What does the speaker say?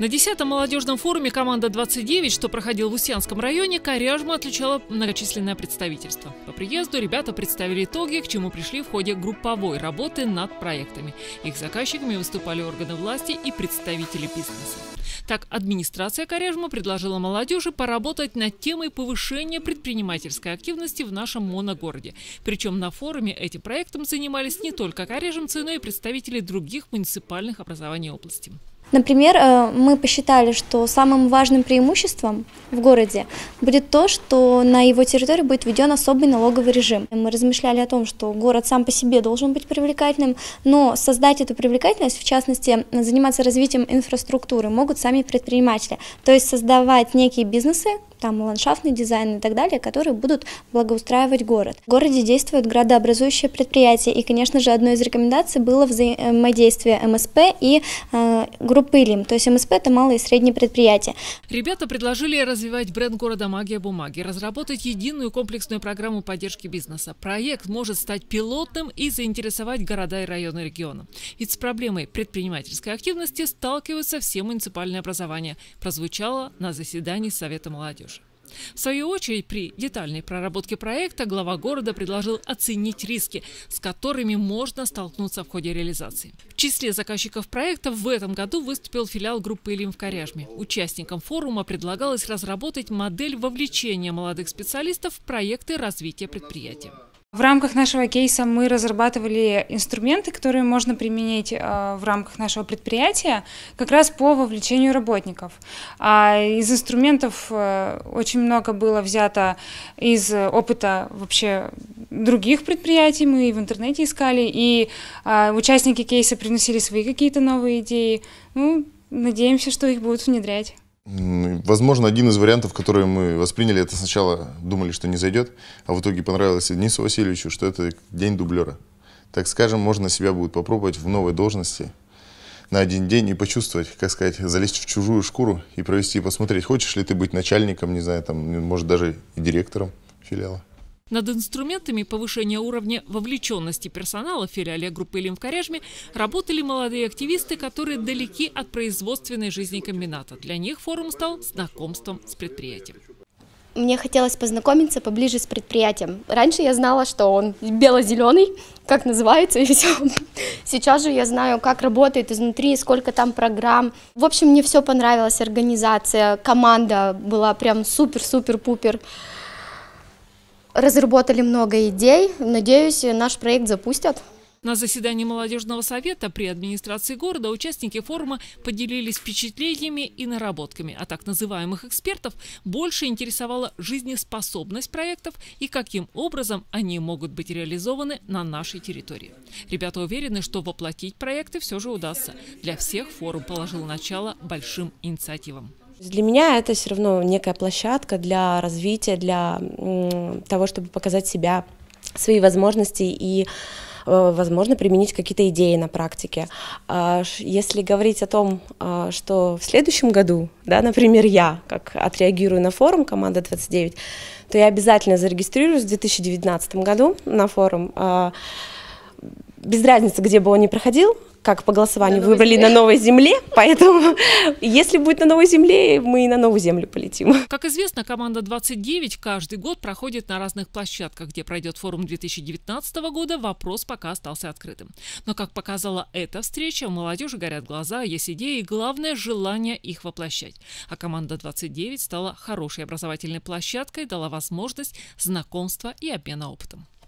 На 10-м молодежном форуме команда 29, что проходил в Устьянском районе, Коряжма отличало многочисленное представительство. По приезду ребята представили итоги, к чему пришли в ходе групповой работы над проектами. Их заказчиками выступали органы власти и представители бизнеса. Так, администрация Коряжма предложила молодежи поработать над темой повышения предпринимательской активности в нашем моногороде. Причем на форуме этим проектом занимались не только коряжемцы, но и представители других муниципальных образований области. Например, э, мы посчитали, что самым важным преимуществом в городе будет то, что на его территории будет введен особый налоговый режим. Мы размышляли о том, что город сам по себе должен быть привлекательным, но создать эту привлекательность, в частности, заниматься развитием инфраструктуры, могут сами предприниматели. То есть создавать некие бизнесы, там ландшафтный дизайн и так далее, которые будут благоустраивать город. В городе действуют градообразующие предприятия, и, конечно же, одной из рекомендаций было взаимодействие э, МСП и э, группы ЛИМ, то есть МСП это малые и средние предприятия. Ребята предложили развивать бренд города «Магия бумаги», разработать единую комплексную программу поддержки бизнеса. Проект может стать пилотным и заинтересовать города и районы региона. Ведь с проблемой предпринимательской активности сталкиваются все муниципальные образования, прозвучало на заседании Совета молодежи. В свою очередь, при детальной проработке проекта глава города предложил оценить риски, с которыми можно столкнуться в ходе реализации. В числе заказчиков проекта в этом году выступил филиал группы «Илим» в Коряжме. Участникам форума предлагалось разработать модель вовлечения молодых специалистов в проекты развития предприятия. В рамках нашего кейса мы разрабатывали инструменты, которые можно применить э, в рамках нашего предприятия как раз по вовлечению работников. А из инструментов э, очень много было взято из опыта вообще других предприятий, мы и в интернете искали, и э, участники кейса приносили свои какие-то новые идеи. Ну, надеемся, что их будут внедрять. Возможно, один из вариантов, который мы восприняли, это сначала думали, что не зайдет, а в итоге понравилось Денису Васильевичу, что это день дублера. Так скажем, можно себя будет попробовать в новой должности на один день и почувствовать, как сказать, залезть в чужую шкуру и провести, посмотреть, хочешь ли ты быть начальником, не знаю, там, может, даже и директором филиала. Над инструментами повышения уровня вовлеченности персонала филиале группы «Лим» в Коряжме работали молодые активисты, которые далеки от производственной жизни комбината. Для них форум стал знакомством с предприятием. Мне хотелось познакомиться поближе с предприятием. Раньше я знала, что он бело-зеленый, как называется, и все. Сейчас же я знаю, как работает изнутри, сколько там программ. В общем, мне все понравилось, организация, команда была прям супер-супер-пупер. -супер -пупер разработали много идей. Надеюсь, наш проект запустят. На заседании молодежного совета при администрации города участники форума поделились впечатлениями и наработками, а так называемых экспертов больше интересовала жизнеспособность проектов и каким образом они могут быть реализованы на нашей территории. Ребята уверены, что воплотить проекты все же удастся. Для всех форум положил начало большим инициативам. Для меня это все равно некая площадка для развития, для того, чтобы показать себя, свои возможности и э, возможно, применить какие-то идеи на практике. А если говорить о том, а, что в следующем году, да, например, я как отреагирую на форум «Команда 29», то я обязательно зарегистрируюсь в 2019 году на форум а, без разницы, где бы он ни проходил, как по голосованию на выбрали земле. на новой земле, поэтому если будет на новой земле, мы и на новую землю полетим. Как известно, команда 29 каждый год проходит на разных площадках, где пройдет форум 2019 года, вопрос пока остался открытым. Но, как показала эта встреча, у молодежи горят глаза, есть идеи и, главное, желание их воплощать. А команда 29 стала хорошей образовательной площадкой, дала возможность знакомства и обмена опытом.